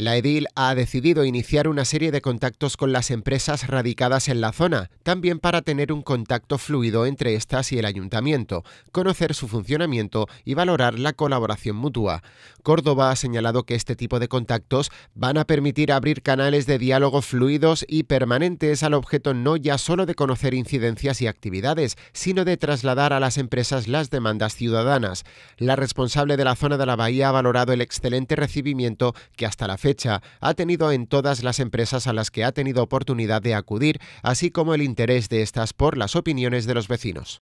La edil ha decidido iniciar una serie de contactos con las empresas radicadas en la zona, también para tener un contacto fluido entre estas y el ayuntamiento, conocer su funcionamiento y valorar la colaboración mutua. Córdoba ha señalado que este tipo de contactos van a permitir abrir canales de diálogo fluidos y permanentes al objeto no ya solo de conocer incidencias y actividades, sino de trasladar a las empresas las demandas ciudadanas. La responsable de la zona de la bahía ha valorado el excelente recibimiento que hasta la fecha ha tenido en todas las empresas a las que ha tenido oportunidad de acudir, así como el interés de estas por las opiniones de los vecinos.